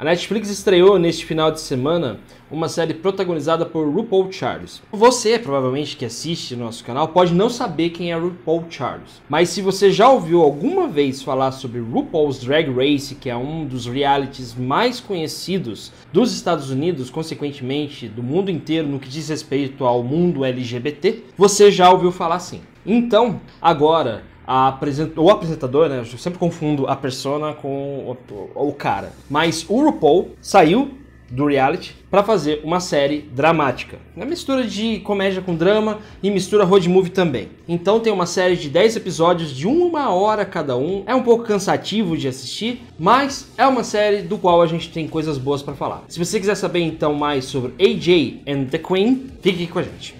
A Netflix estreou neste final de semana uma série protagonizada por RuPaul Charles. Você, provavelmente, que assiste nosso canal, pode não saber quem é RuPaul Charles. Mas se você já ouviu alguma vez falar sobre RuPaul's Drag Race, que é um dos realities mais conhecidos dos Estados Unidos, consequentemente do mundo inteiro no que diz respeito ao mundo LGBT, você já ouviu falar sim. Então, agora, a apresent... apresentador, né? Eu sempre confundo a persona com o, o cara. Mas o RuPaul saiu do reality para fazer uma série dramática. É mistura de comédia com drama e mistura road movie também. Então tem uma série de 10 episódios de uma hora cada um. É um pouco cansativo de assistir, mas é uma série do qual a gente tem coisas boas para falar. Se você quiser saber então mais sobre AJ and the Queen, fique aqui com a gente.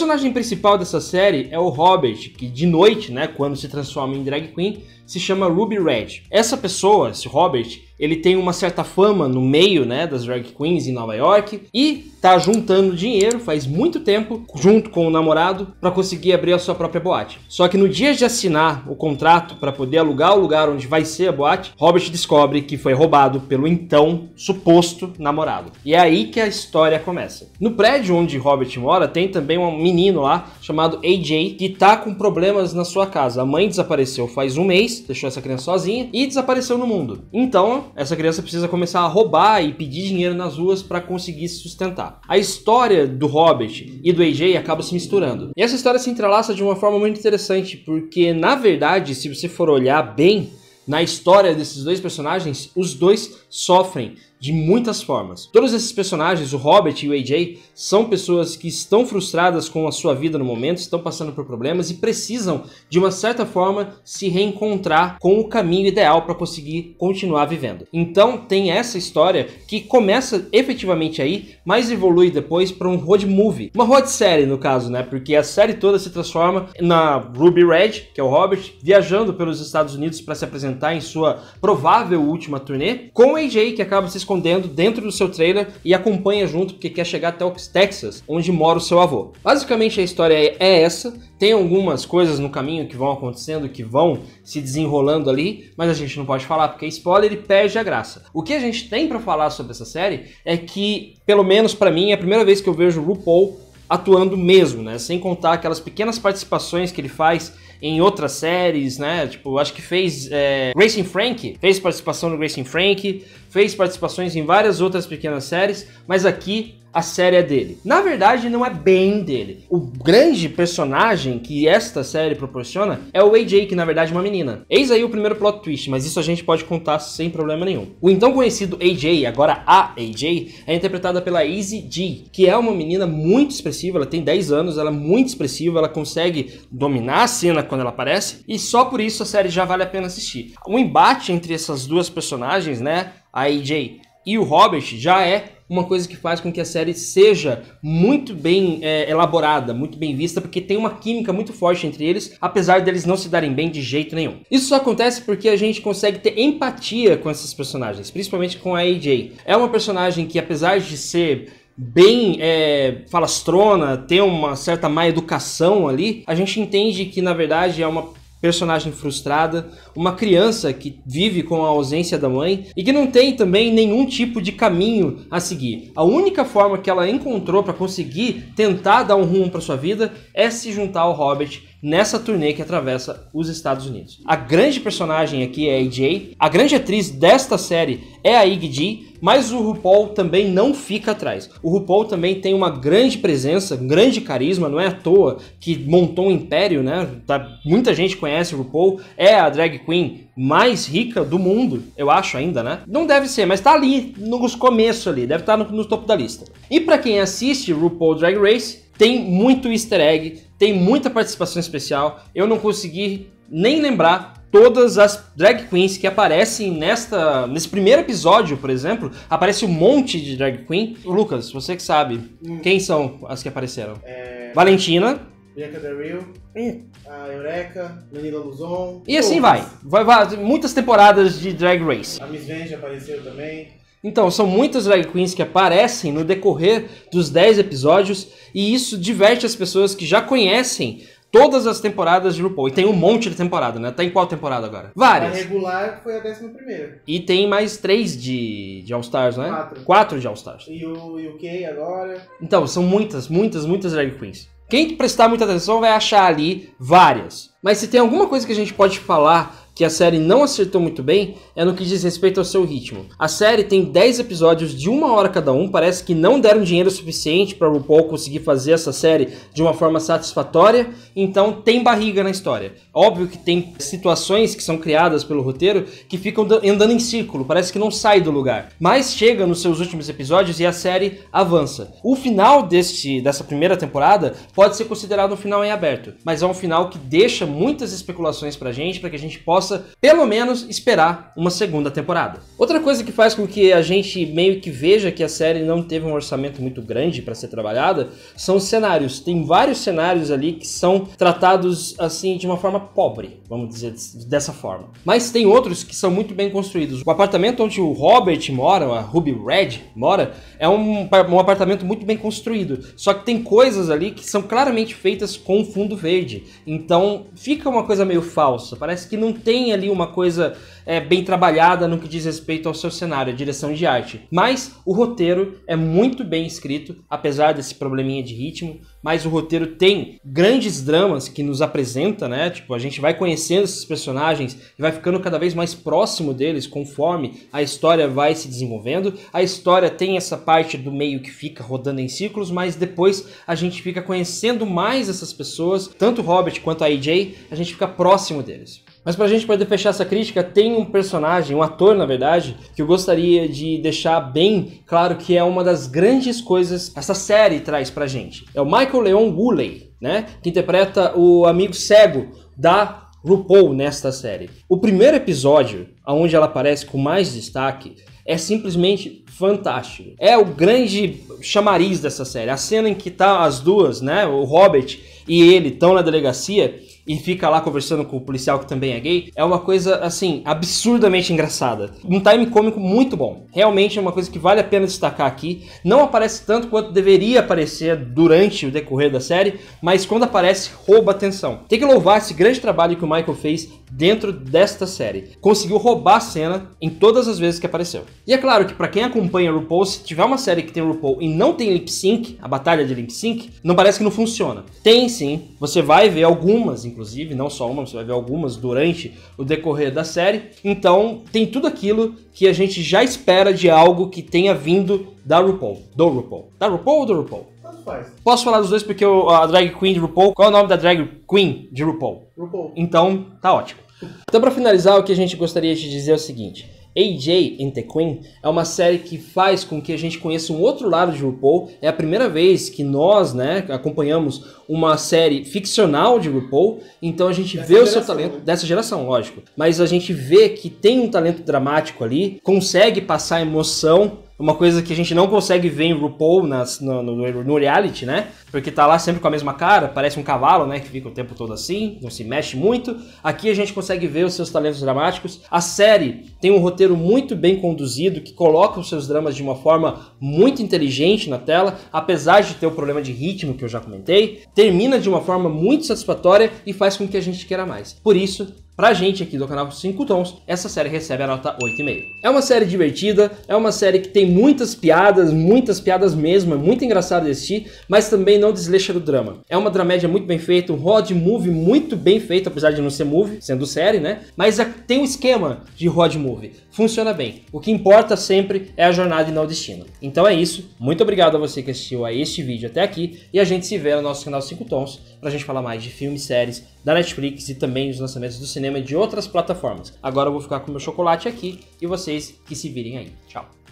personagem principal dessa série é o Robert, que de noite, né, quando se transforma em drag queen, se chama Ruby Red. Essa pessoa, esse Robert, ele tem uma certa fama no meio, né, das drag queens em Nova York e tá juntando dinheiro faz muito tempo, junto com o namorado, para conseguir abrir a sua própria boate. Só que no dia de assinar o contrato para poder alugar o lugar onde vai ser a boate, Robert descobre que foi roubado pelo então suposto namorado. E é aí que a história começa. No prédio onde Robert mora, tem também um menino lá chamado AJ que tá com problemas na sua casa. A mãe desapareceu faz um mês deixou essa criança sozinha e desapareceu no mundo. Então, essa criança precisa começar a roubar e pedir dinheiro nas ruas para conseguir se sustentar. A história do Hobbit e do AJ acaba se misturando. E essa história se entrelaça de uma forma muito interessante, porque na verdade, se você for olhar bem na história desses dois personagens, os dois sofrem de muitas formas. Todos esses personagens, o Hobbit e o AJ, são pessoas que estão frustradas com a sua vida no momento, estão passando por problemas e precisam, de uma certa forma, se reencontrar com o caminho ideal para conseguir continuar vivendo. Então tem essa história que começa efetivamente aí, mas evolui depois para um road movie, uma road série no caso, né? Porque a série toda se transforma na Ruby Red, que é o Hobbit, viajando pelos Estados Unidos para se apresentar em sua provável última turnê, com o AJ que acaba se escondendo dentro do seu trailer e acompanha junto porque quer chegar até o Texas, onde mora o seu avô. Basicamente a história é, é essa, tem algumas coisas no caminho que vão acontecendo, que vão se desenrolando ali, mas a gente não pode falar porque spoiler e perde a graça. O que a gente tem para falar sobre essa série é que, pelo menos para mim, é a primeira vez que eu vejo o RuPaul atuando mesmo, né? Sem contar aquelas pequenas participações que ele faz em outras séries, né? Tipo, acho que fez é, Racing Frank, fez participação no Racing Frank, fez participações em várias outras pequenas séries, mas aqui a série é dele. Na verdade, não é bem dele. O grande personagem que esta série proporciona é o AJ, que na verdade é uma menina. Eis aí o primeiro plot twist, mas isso a gente pode contar sem problema nenhum. O então conhecido AJ, agora a AJ, é interpretada pela Easy G, que é uma menina muito expressiva, ela tem 10 anos, ela é muito expressiva, ela consegue dominar a cena quando ela aparece, e só por isso a série já vale a pena assistir. O embate entre essas duas personagens, né, a AJ e o Hobbit já é uma coisa que faz com que a série seja muito bem é, elaborada, muito bem vista, porque tem uma química muito forte entre eles, apesar deles não se darem bem de jeito nenhum. Isso só acontece porque a gente consegue ter empatia com esses personagens, principalmente com a AJ. É uma personagem que, apesar de ser bem é, falastrona, ter uma certa má educação ali, a gente entende que na verdade é uma personagem frustrada, uma criança que vive com a ausência da mãe e que não tem também nenhum tipo de caminho a seguir. A única forma que ela encontrou para conseguir tentar dar um rumo para sua vida é se juntar ao Hobbit nessa turnê que atravessa os Estados Unidos. A grande personagem aqui é AJ, a grande atriz desta série é a Iggy, mas o RuPaul também não fica atrás. O RuPaul também tem uma grande presença, um grande carisma, não é à toa que montou um império, né? Tá, muita gente conhece o RuPaul, é a drag queen mais rica do mundo, eu acho ainda, né? Não deve ser, mas tá ali, nos começos ali, deve estar tá no, no topo da lista. E para quem assiste RuPaul Drag Race, tem muito easter egg, tem muita participação especial. Eu não consegui nem lembrar todas as drag queens que aparecem nesta nesse primeiro episódio, por exemplo, aparece um monte de drag queen. Lucas, você que sabe, hum. quem são as que apareceram? É... Valentina, Bianca Del Rio, é. a Eureka, Menina Luzon. E assim vai. vai. vai. Muitas temporadas de Drag Race. A Miss Venge apareceu também. Então, são muitas drag queens que aparecem no decorrer dos 10 episódios e isso diverte as pessoas que já conhecem todas as temporadas de RuPaul. E tem um monte de temporada, né? Tá em qual temporada agora? Várias. A regular foi a 11 primeira. E tem mais três de, de All-Stars, né? Quatro. 4 de All-Stars. E o UK agora. Então, são muitas, muitas, muitas drag queens. Quem prestar muita atenção vai achar ali várias. Mas se tem alguma coisa que a gente pode falar que a série não acertou muito bem é no que diz respeito ao seu ritmo. A série tem 10 episódios de uma hora cada um, parece que não deram dinheiro suficiente para o Paul conseguir fazer essa série de uma forma satisfatória, então tem barriga na história. Óbvio que tem situações que são criadas pelo roteiro que ficam andando em círculo, parece que não sai do lugar. Mas chega nos seus últimos episódios e a série avança. O final deste, dessa primeira temporada pode ser considerado um final em aberto, mas é um final que deixa muitas especulações pra gente, para que a gente possa, pelo menos, esperar uma segunda temporada. Outra coisa que faz com que a gente meio que veja que a série não teve um orçamento muito grande para ser trabalhada são os cenários. Tem vários cenários ali que são tratados assim de uma forma pobre, vamos dizer dessa forma. Mas tem outros que são muito bem construídos. O apartamento onde o Robert mora, a Ruby Red mora, é um, um apartamento muito bem construído. Só que tem coisas ali que são claramente feitas com fundo verde. Então fica uma coisa meio falsa. Parece que não tem ali uma coisa é, bem trabalhada no que diz respeito ao seu cenário, à direção de arte. Mas o roteiro é muito bem escrito, apesar desse probleminha de ritmo mas o roteiro tem grandes dramas que nos apresenta, né? Tipo, a gente vai conhecendo esses personagens e vai ficando cada vez mais próximo deles conforme a história vai se desenvolvendo. A história tem essa parte do meio que fica rodando em círculos, mas depois a gente fica conhecendo mais essas pessoas, tanto o Robert quanto a AJ, a gente fica próximo deles. Mas pra gente poder fechar essa crítica, tem um personagem, um ator, na verdade, que eu gostaria de deixar bem claro que é uma das grandes coisas essa série traz pra gente. É o Michael Leon Woolley, né? Que interpreta o amigo cego da RuPaul nesta série. O primeiro episódio, onde ela aparece com mais destaque, é simplesmente fantástico. É o grande chamariz dessa série. A cena em que tá as duas, né? O Robert e ele estão na delegacia e fica lá conversando com o policial que também é gay, é uma coisa, assim, absurdamente engraçada. Um time cômico muito bom. Realmente é uma coisa que vale a pena destacar aqui. Não aparece tanto quanto deveria aparecer durante o decorrer da série, mas quando aparece, rouba atenção. Tem que louvar esse grande trabalho que o Michael fez dentro desta série. Conseguiu roubar a cena em todas as vezes que apareceu. E é claro que para quem acompanha RuPaul, se tiver uma série que tem RuPaul e não tem lip sync, a batalha de lip sync, não parece que não funciona. Tem sim, você vai ver algumas, inclusive, não só uma, você vai ver algumas durante o decorrer da série. Então, tem tudo aquilo que a gente já espera de algo que tenha vindo da RuPaul, do RuPaul. Da RuPaul ou do RuPaul? Posso falar dos dois porque a drag queen de RuPaul, qual é o nome da drag queen de RuPaul? Então, tá ótimo. Então, para finalizar, o que a gente gostaria de dizer é o seguinte. AJ in the Queen é uma série que faz com que a gente conheça um outro lado de RuPaul. É a primeira vez que nós, né, acompanhamos uma série ficcional de RuPaul. Então a gente dessa vê geração, o seu talento né? dessa geração, lógico. Mas a gente vê que tem um talento dramático ali, consegue passar emoção uma coisa que a gente não consegue ver em RuPaul nas, no, no, no, reality, né? Porque tá lá sempre com a mesma cara, parece um cavalo, né? Que fica o tempo todo assim, não se mexe muito. Aqui a gente consegue ver os seus talentos dramáticos. A série tem um roteiro muito bem conduzido, que coloca os seus dramas de uma forma muito inteligente na tela, apesar de ter o problema de ritmo que eu já comentei. Termina de uma forma muito satisfatória e faz com que a gente queira mais. Por isso, Pra gente aqui do canal 5 Tons, essa série recebe a nota 8,5. É uma série divertida, é uma série que tem muitas piadas, muitas piadas mesmo, é muito engraçado de assistir, mas também não desleixa do drama. É uma dramédia muito bem feita, um road movie muito bem feito, apesar de não ser movie, sendo série, né? Mas tem um esquema de road movie, funciona bem. O que importa sempre é a jornada e não o destino. Então é isso, muito obrigado a você que assistiu a este vídeo até aqui, e a gente se vê no nosso canal 5 Tons pra gente falar mais de filmes, séries, da Netflix e também os lançamentos do cinema de outras plataformas. Agora eu vou ficar com meu chocolate aqui e vocês que se virem aí. Tchau!